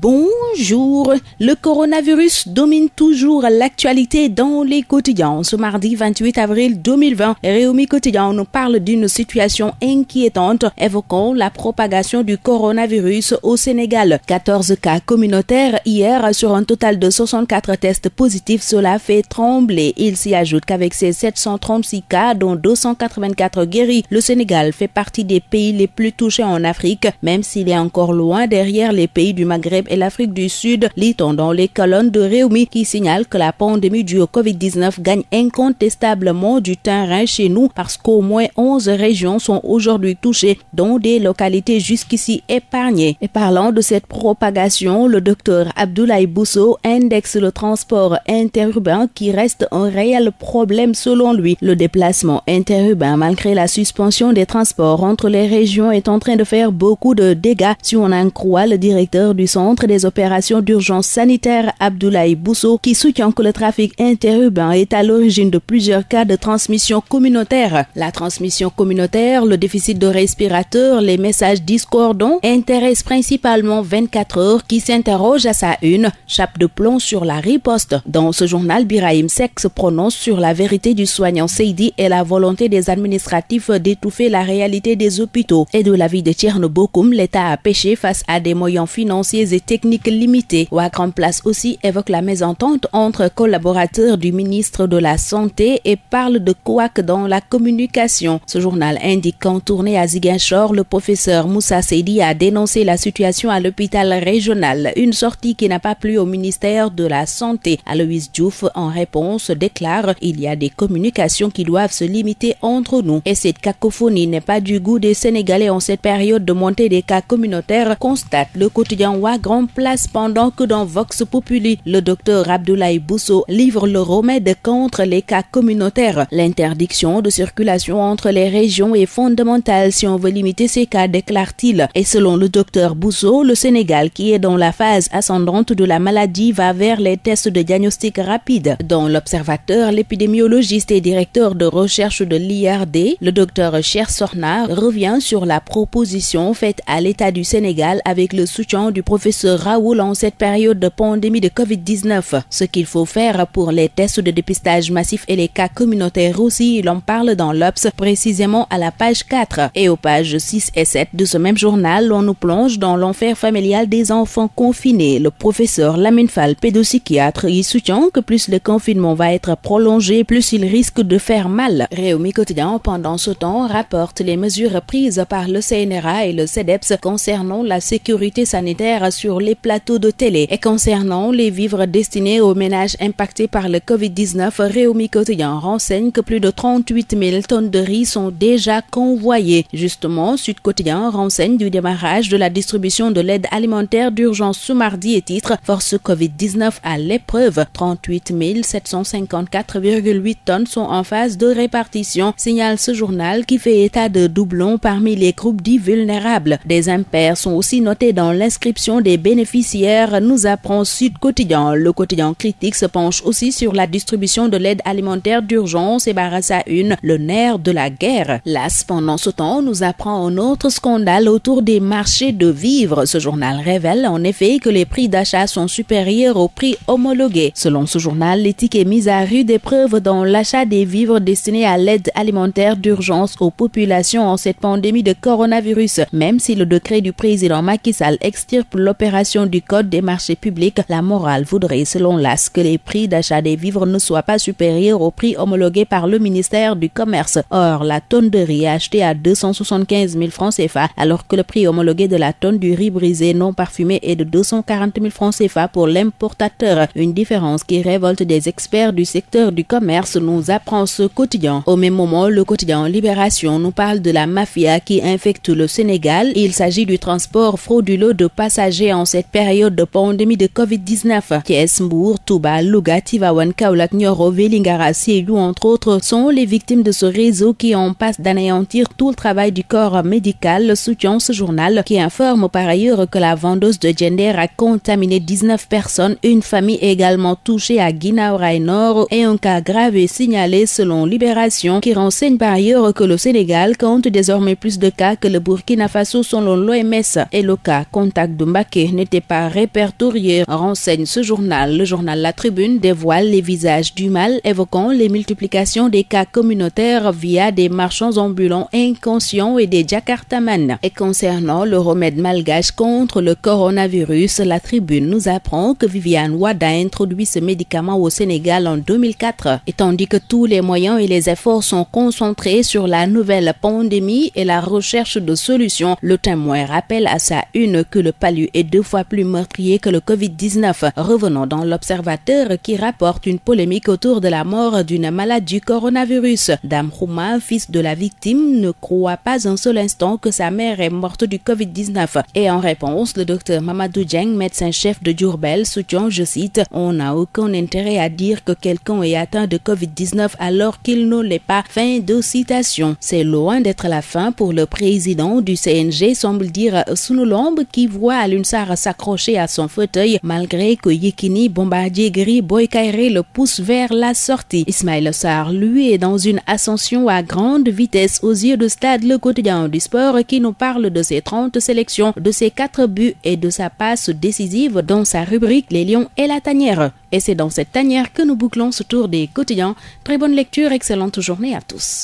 Bonjour. Le coronavirus domine toujours l'actualité dans les quotidiens. Ce mardi 28 avril 2020, Réumi Quotidien nous parle d'une situation inquiétante évoquant la propagation du coronavirus au Sénégal. 14 cas communautaires hier sur un total de 64 tests positifs. Cela fait trembler. Il s'y ajoute qu'avec ses 736 cas, dont 284 guéris, le Sénégal fait partie des pays les plus touchés en Afrique, même s'il est encore loin derrière les pays du Maghreb et l'Afrique du Sud, lit dans les colonnes de Réumi qui signale que la pandémie du au Covid-19 gagne incontestablement du terrain chez nous parce qu'au moins 11 régions sont aujourd'hui touchées, dont des localités jusqu'ici épargnées. Et parlant de cette propagation, le docteur Abdoulaye Bousso indexe le transport interurbain qui reste un réel problème selon lui. Le déplacement interurbain, malgré la suspension des transports entre les régions, est en train de faire beaucoup de dégâts si on en croit le directeur du centre des opérations d'urgence sanitaire Abdoulaye Bousso qui soutient que le trafic interurbain est à l'origine de plusieurs cas de transmission communautaire. La transmission communautaire, le déficit de respirateurs, les messages discordants intéressent principalement 24 heures qui s'interrogent à sa une, chape de plomb sur la riposte. Dans ce journal, Birahim Sek se prononce sur la vérité du soignant Seydi et la volonté des administratifs d'étouffer la réalité des hôpitaux. Et de la l'avis de Tchernobokoum, l'État a péché face à des moyens financiers et technique limitée. Wakram Place aussi évoque la mésentente entre collaborateurs du ministre de la Santé et parle de couac dans la communication. Ce journal indique qu'en tournée à Ziguinchor, le professeur Moussa Seydi a dénoncé la situation à l'hôpital régional, une sortie qui n'a pas plu au ministère de la Santé. Aloïs Diouf, en réponse, déclare « Il y a des communications qui doivent se limiter entre nous et cette cacophonie n'est pas du goût des Sénégalais en cette période de montée des cas communautaires », constate le quotidien Wagrand place pendant que dans Vox Populi, le docteur Abdoulaye Bousso livre le remède contre les cas communautaires. L'interdiction de circulation entre les régions est fondamentale si on veut limiter ces cas, déclare-t-il. Et selon le docteur Bousso, le Sénégal, qui est dans la phase ascendante de la maladie, va vers les tests de diagnostic rapide. Dans l'Observateur, l'épidémiologiste et directeur de recherche de l'IRD, le docteur Cher Sornard revient sur la proposition faite à l'État du Sénégal avec le soutien du professeur Raoul en cette période de pandémie de Covid-19. Ce qu'il faut faire pour les tests de dépistage massif et les cas communautaires aussi, l'on parle dans l'Obs, précisément à la page 4. Et aux pages 6 et 7 de ce même journal, on nous plonge dans l'enfer familial des enfants confinés. Le professeur Lamine Fall, pédopsychiatre, y soutient que plus le confinement va être prolongé, plus il risque de faire mal. Réumi Quotidien, pendant ce temps, rapporte les mesures prises par le CNRA et le CEDEPS concernant la sécurité sanitaire sur les plateaux de télé. Et concernant les vivres destinés aux ménages impactés par le Covid-19, Réumi quotidien renseigne que plus de 38 000 tonnes de riz sont déjà convoyées. Justement, Sud quotidien renseigne du démarrage de la distribution de l'aide alimentaire d'urgence ce mardi et titre Force Covid-19 à l'épreuve. 38 754,8 tonnes sont en phase de répartition, signale ce journal qui fait état de doublons parmi les groupes dits vulnérables. Des impairs sont aussi notés dans l'inscription des bénéficiaires, nous apprend Sud Quotidien. Le quotidien critique se penche aussi sur la distribution de l'aide alimentaire d'urgence et Barassa une, le nerf de la guerre. L'AS, pendant ce temps, nous apprend un autre scandale autour des marchés de vivres. Ce journal révèle en effet que les prix d'achat sont supérieurs aux prix homologués. Selon ce journal, l'éthique est mise à rude épreuve dans l'achat des vivres destinés à l'aide alimentaire d'urgence aux populations en cette pandémie de coronavirus, même si le décret du président Macky Sall extirpe l'opération du Code des marchés publics, la morale voudrait, selon l'AS, que les prix d'achat des vivres ne soient pas supérieurs aux prix homologués par le ministère du Commerce. Or, la tonne de riz achetée à 275 000 francs CFA, alors que le prix homologué de la tonne du riz brisé non parfumé est de 240 000 francs CFA pour l'importateur. Une différence qui révolte des experts du secteur du commerce, nous apprend ce quotidien. Au même moment, le quotidien Libération nous parle de la mafia qui infecte le Sénégal. Il s'agit du transport frauduleux de passagers en en cette période de pandémie de Covid-19. Thiès, Touba, Louga, Tivawan, Kaolak, Nyoro, Velingara, entre autres, sont les victimes de ce réseau qui en passe d'anéantir tout le travail du corps médical, soutient ce journal qui informe par ailleurs que la vendeuse de gender a contaminé 19 personnes, une famille également touchée à Guinaoraï Nord et un cas grave est signalé selon Libération qui renseigne par ailleurs que le Sénégal compte désormais plus de cas que le Burkina Faso selon l'OMS et le cas contact de Mbake n'était pas répertorié, renseigne ce journal. Le journal La Tribune dévoile les visages du mal, évoquant les multiplications des cas communautaires via des marchands ambulants inconscients et des Jakartaman. Et concernant le remède malgache contre le coronavirus, La Tribune nous apprend que Viviane Wada introduit ce médicament au Sénégal en 2004. Et tandis que tous les moyens et les efforts sont concentrés sur la nouvelle pandémie et la recherche de solutions, le témoin rappelle à sa une que le palu est de deux fois plus meurtrier que le Covid-19. Revenons dans l'Observateur qui rapporte une polémique autour de la mort d'une malade du coronavirus. Dame Rouma, fils de la victime, ne croit pas un seul instant que sa mère est morte du Covid-19. Et en réponse, le docteur Mamadou Djeng, médecin-chef de Djourbel, soutient, je cite, On n'a aucun intérêt à dire que quelqu'un est atteint de Covid-19 alors qu'il ne l'est pas. Fin de citation. C'est loin d'être la fin pour le président du CNG, semble dire Sunulombe, qui voit à l'UNSAR s'accrocher à son fauteuil malgré que Yekini, Bombardier, Gris, Boy le pousse vers la sortie. Ismaël Sarr, lui, est dans une ascension à grande vitesse aux yeux de Stade Le Quotidien du Sport qui nous parle de ses 30 sélections, de ses 4 buts et de sa passe décisive dans sa rubrique Les Lions et la tanière. Et c'est dans cette tanière que nous bouclons ce tour des quotidiens. Très bonne lecture, excellente journée à tous.